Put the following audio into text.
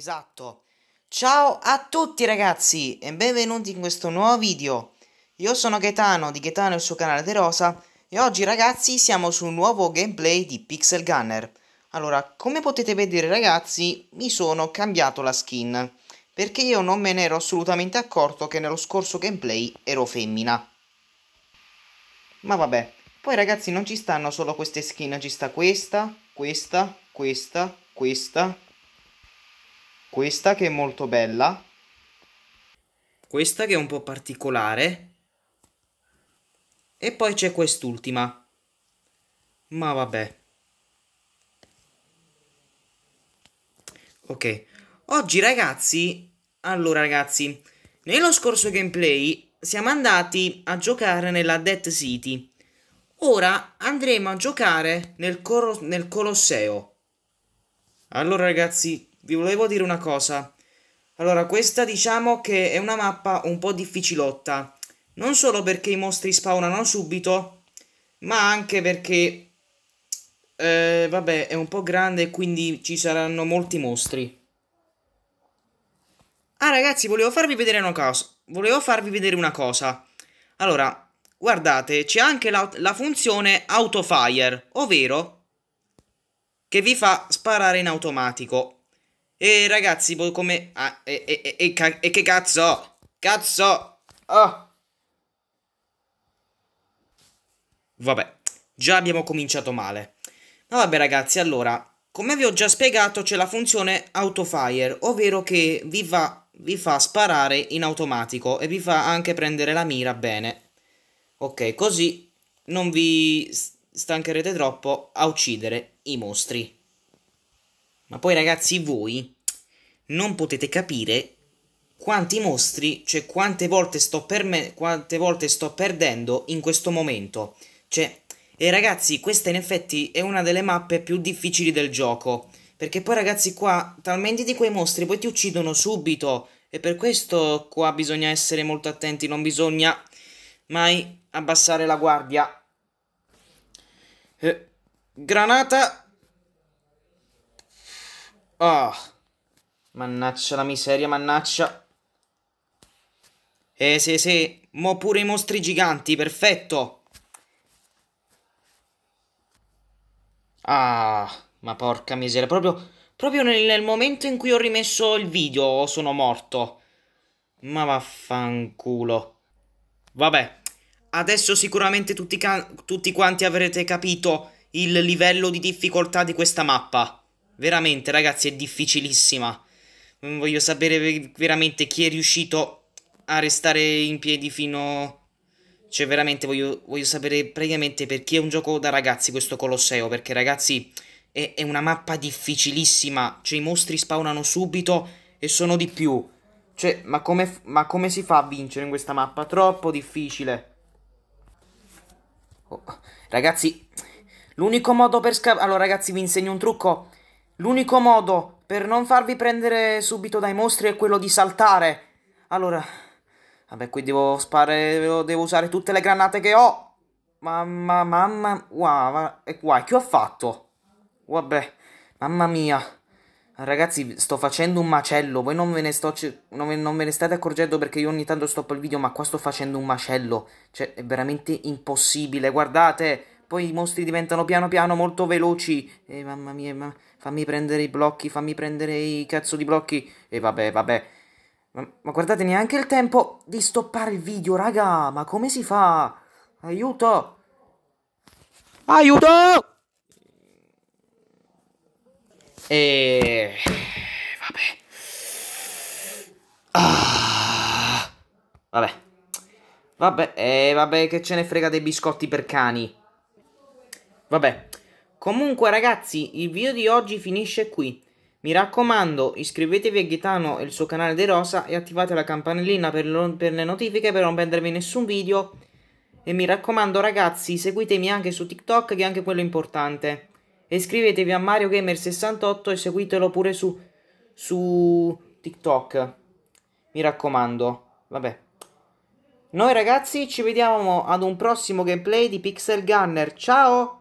Esatto. Ciao a tutti ragazzi e benvenuti in questo nuovo video. Io sono Gaetano di Gaetano e il suo canale De Rosa e oggi ragazzi siamo su un nuovo gameplay di Pixel Gunner. Allora, come potete vedere ragazzi, mi sono cambiato la skin perché io non me ne ero assolutamente accorto che nello scorso gameplay ero femmina. Ma vabbè, poi ragazzi non ci stanno solo queste skin, ci sta questa, questa, questa, questa, questa che è molto bella. Questa che è un po' particolare. E poi c'è quest'ultima. Ma vabbè. Ok. Oggi ragazzi... Allora ragazzi, nello scorso gameplay siamo andati a giocare nella Dead City. Ora andremo a giocare nel, nel Colosseo. Allora ragazzi, vi volevo dire una cosa. Allora, questa diciamo che è una mappa un po' difficilotta. Non solo perché i mostri spawnano subito, ma anche perché... Eh, vabbè, è un po' grande e quindi ci saranno molti mostri. Ah ragazzi, volevo farvi vedere una cosa. Volevo farvi vedere una cosa. Allora, guardate, c'è anche la, la funzione autofire, ovvero che vi fa sparare in automatico. E ragazzi, poi come... Ah, e, e, e, e, che cazzo? Cazzo! Oh! Vabbè, già abbiamo cominciato male. Ma vabbè ragazzi, allora, come vi ho già spiegato c'è la funzione autofire, ovvero che vi, va, vi fa sparare in automatico e vi fa anche prendere la mira bene. Ok, così non vi stancherete troppo a uccidere i mostri. Ma poi ragazzi voi non potete capire quanti mostri, cioè quante volte sto, per me, quante volte sto perdendo in questo momento. Cioè, e ragazzi, questa in effetti è una delle mappe più difficili del gioco. Perché poi ragazzi qua, talmente di quei mostri poi ti uccidono subito. E per questo qua bisogna essere molto attenti, non bisogna mai abbassare la guardia. Eh, granata Oh, mannaccia la miseria, mannaccia. Eh, sì, sì, mo pure i mostri giganti, perfetto. Ah, ma porca miseria, proprio, proprio nel, nel momento in cui ho rimesso il video sono morto. Ma vaffanculo. Vabbè, adesso sicuramente tutti, tutti quanti avrete capito il livello di difficoltà di questa mappa. Veramente, ragazzi, è difficilissima. Voglio sapere veramente chi è riuscito a restare in piedi fino... Cioè, veramente, voglio, voglio sapere praticamente per chi è un gioco da ragazzi questo Colosseo. Perché, ragazzi, è, è una mappa difficilissima. Cioè, i mostri spawnano subito e sono di più. Cioè, ma come, ma come, si fa a vincere in questa mappa? Troppo difficile. Oh, ragazzi, l'unico modo per scappare... Allora, ragazzi, vi insegno un trucco. L'unico modo per non farvi prendere subito dai mostri è quello di saltare. Allora, vabbè, qui devo sparare, devo usare tutte le granate che ho. Mamma, mamma, wow, e qua, che ho fatto? Vabbè, mamma mia. Ragazzi, sto facendo un macello, voi non ve ne, sto, non ve, non ve ne state accorgendo perché io ogni tanto stoppo il video, ma qua sto facendo un macello. Cioè, è veramente impossibile, guardate. Poi i mostri diventano piano piano molto veloci. E mamma mia, ma... fammi prendere i blocchi, fammi prendere i cazzo di blocchi. E vabbè, vabbè. Ma, ma guardate, neanche il tempo di stoppare il video, raga. Ma come si fa? Aiuto! Aiuto! E... Vabbè. Ah. Vabbè. Vabbè, eh, vabbè, che ce ne frega dei biscotti per cani. Vabbè. Comunque ragazzi, il video di oggi finisce qui. Mi raccomando, iscrivetevi a Gitano e il suo canale De Rosa e attivate la campanellina per, lo, per le notifiche per non perdervi nessun video. E mi raccomando ragazzi, seguitemi anche su TikTok che è anche quello importante. E iscrivetevi a mariogamer 68 e seguitelo pure su, su TikTok. Mi raccomando. Vabbè. Noi ragazzi ci vediamo ad un prossimo gameplay di Pixel Gunner. Ciao!